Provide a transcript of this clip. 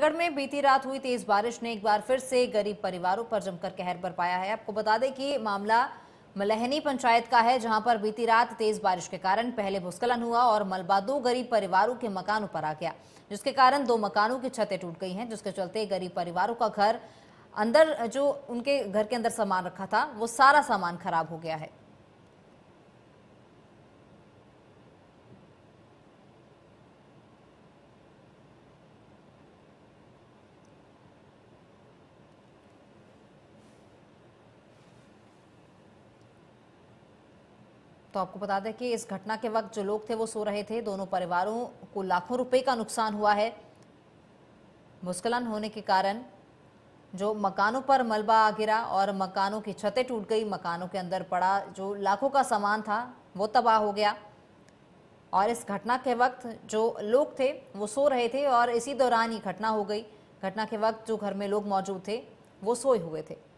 नगर में बीती रात हुई तेज बारिश ने एक बार फिर से गरीब परिवारों पर जमकर कहर बरपाया है आपको बता दें कि मामला मलहनी पंचायत का है जहां पर बीती रात तेज बारिश के कारण पहले भूस्खलन हुआ और मलबा दो गरीब परिवारों के मकानों पर आ गया जिसके कारण दो मकानों की छतें टूट गई हैं जिसके चलते गरीब परिवारों का घर अंदर जो उनके घर के अंदर सामान रखा था वो सारा सामान खराब हो गया है तो आपको बता दें कि इस घटना के वक्त जो लोग थे वो सो रहे थे दोनों परिवारों को लाखों रुपए का नुकसान हुआ है मुस्कलन होने के कारण जो मकानों पर मलबा गिरा और मकानों की छतें टूट गई मकानों के अंदर पड़ा जो लाखों का सामान था वो तबाह हो गया और इस घटना के वक्त जो लोग थे वो सो रहे थे और इसी दौरान ही घटना हो गई घटना के वक्त जो घर में लोग मौजूद थे वो सोए हुए थे